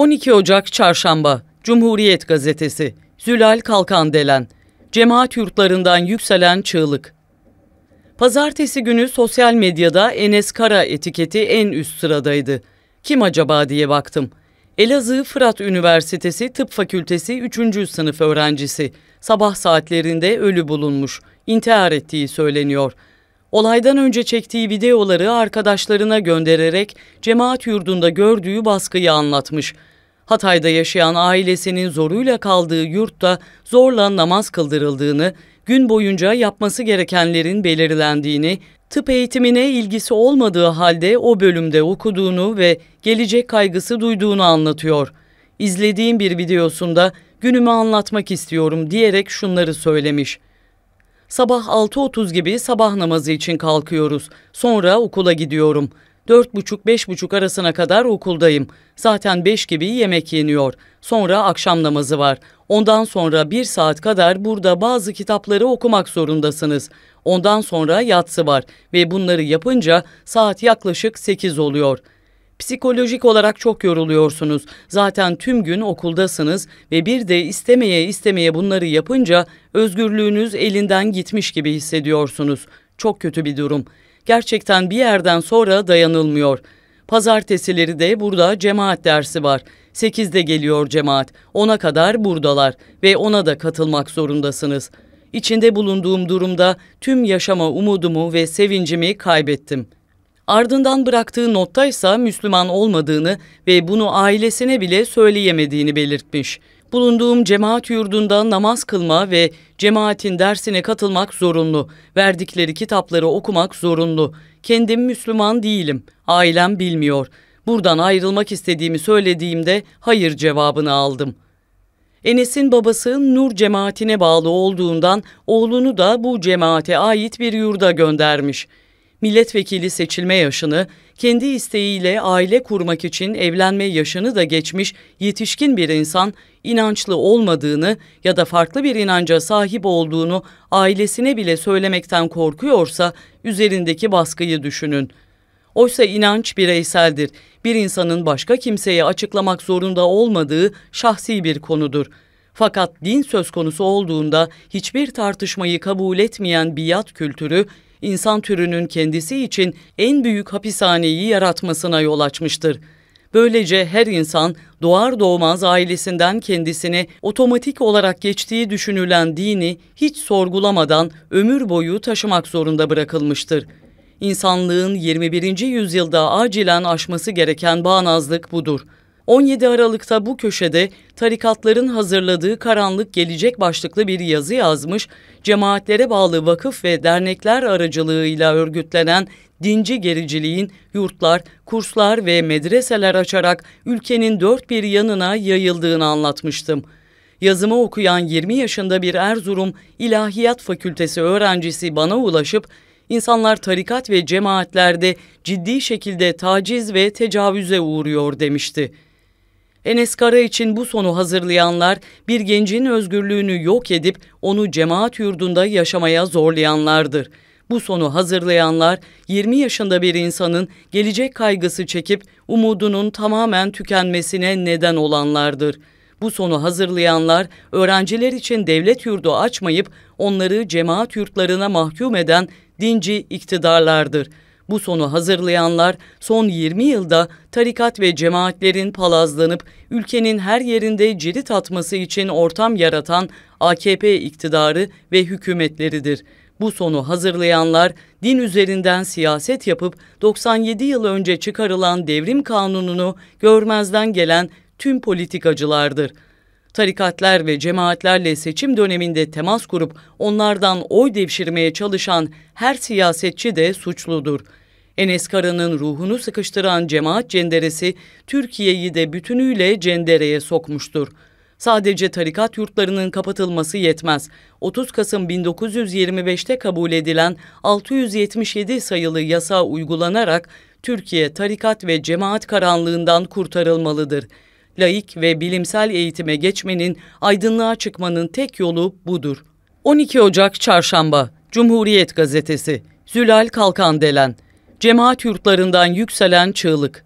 12 Ocak Çarşamba Cumhuriyet Gazetesi Zülal Kalkandelen Cemaat yurtlarından yükselen çığlık Pazartesi günü sosyal medyada Enes Kara etiketi en üst sıradaydı. Kim acaba diye baktım. Elazığ Fırat Üniversitesi Tıp Fakültesi 3. sınıf öğrencisi. Sabah saatlerinde ölü bulunmuş. İntihar ettiği söyleniyor. Olaydan önce çektiği videoları arkadaşlarına göndererek cemaat yurdunda gördüğü baskıyı anlatmış. Hatay'da yaşayan ailesinin zoruyla kaldığı yurtta zorla namaz kıldırıldığını, gün boyunca yapması gerekenlerin belirlendiğini, tıp eğitimine ilgisi olmadığı halde o bölümde okuduğunu ve gelecek kaygısı duyduğunu anlatıyor. İzlediğim bir videosunda günümü anlatmak istiyorum diyerek şunları söylemiş. Sabah 6.30 gibi sabah namazı için kalkıyoruz. Sonra okula gidiyorum.'' 4.30-5.30 arasına kadar okuldayım. Zaten 5 gibi yemek yeniyor. Sonra akşam namazı var. Ondan sonra 1 saat kadar burada bazı kitapları okumak zorundasınız. Ondan sonra yatsı var ve bunları yapınca saat yaklaşık 8 oluyor. Psikolojik olarak çok yoruluyorsunuz. Zaten tüm gün okuldasınız ve bir de istemeye istemeye bunları yapınca özgürlüğünüz elinden gitmiş gibi hissediyorsunuz. Çok kötü bir durum.'' gerçekten bir yerden sonra dayanılmıyor. Pazartesileri de burada cemaat dersi var. 8'de geliyor cemaat. Ona kadar buradalar ve ona da katılmak zorundasınız. İçinde bulunduğum durumda tüm yaşama umudumu ve sevincimi kaybettim. Ardından bıraktığı nottaysa Müslüman olmadığını ve bunu ailesine bile söyleyemediğini belirtmiş.'' Bulunduğum cemaat yurdunda namaz kılma ve cemaatin dersine katılmak zorunlu. Verdikleri kitapları okumak zorunlu. Kendim Müslüman değilim. Ailem bilmiyor. Buradan ayrılmak istediğimi söylediğimde hayır cevabını aldım. Enes'in babası Nur cemaatine bağlı olduğundan oğlunu da bu cemaate ait bir yurda göndermiş.'' milletvekili seçilme yaşını, kendi isteğiyle aile kurmak için evlenme yaşını da geçmiş yetişkin bir insan inançlı olmadığını ya da farklı bir inanca sahip olduğunu ailesine bile söylemekten korkuyorsa üzerindeki baskıyı düşünün. Oysa inanç bireyseldir. Bir insanın başka kimseye açıklamak zorunda olmadığı şahsi bir konudur. Fakat din söz konusu olduğunda hiçbir tartışmayı kabul etmeyen biat kültürü insan türünün kendisi için en büyük hapishaneyi yaratmasına yol açmıştır. Böylece her insan doğar doğmaz ailesinden kendisine otomatik olarak geçtiği düşünülen dini hiç sorgulamadan ömür boyu taşımak zorunda bırakılmıştır. İnsanlığın 21. yüzyılda acilen aşması gereken bağnazlık budur. 17 Aralık'ta bu köşede tarikatların hazırladığı karanlık gelecek başlıklı bir yazı yazmış, cemaatlere bağlı vakıf ve dernekler aracılığıyla örgütlenen dinci gericiliğin yurtlar, kurslar ve medreseler açarak ülkenin dört bir yanına yayıldığını anlatmıştım. Yazımı okuyan 20 yaşında bir Erzurum İlahiyat Fakültesi öğrencisi bana ulaşıp insanlar tarikat ve cemaatlerde ciddi şekilde taciz ve tecavüze uğruyor demişti.'' Enes Kara için bu sonu hazırlayanlar bir gencin özgürlüğünü yok edip onu cemaat yurdunda yaşamaya zorlayanlardır. Bu sonu hazırlayanlar 20 yaşında bir insanın gelecek kaygısı çekip umudunun tamamen tükenmesine neden olanlardır. Bu sonu hazırlayanlar öğrenciler için devlet yurdu açmayıp onları cemaat yurtlarına mahkum eden dinci iktidarlardır.'' Bu sonu hazırlayanlar son 20 yılda tarikat ve cemaatlerin palazlanıp ülkenin her yerinde cirit atması için ortam yaratan AKP iktidarı ve hükümetleridir. Bu sonu hazırlayanlar din üzerinden siyaset yapıp 97 yıl önce çıkarılan devrim kanununu görmezden gelen tüm politikacılardır.'' tarikatlar ve cemaatlerle seçim döneminde temas kurup onlardan oy devşirmeye çalışan her siyasetçi de suçludur.'' Enes Kara'nın ruhunu sıkıştıran cemaat cenderesi Türkiye'yi de bütünüyle cendereye sokmuştur. Sadece tarikat yurtlarının kapatılması yetmez. 30 Kasım 1925'te kabul edilen 677 sayılı yasa uygulanarak Türkiye tarikat ve cemaat karanlığından kurtarılmalıdır. Laik ve bilimsel eğitime geçmenin, aydınlığa çıkmanın tek yolu budur. 12 Ocak Çarşamba Cumhuriyet Gazetesi Zülal Kalkandelen Cemaat yurtlarından yükselen çığlık.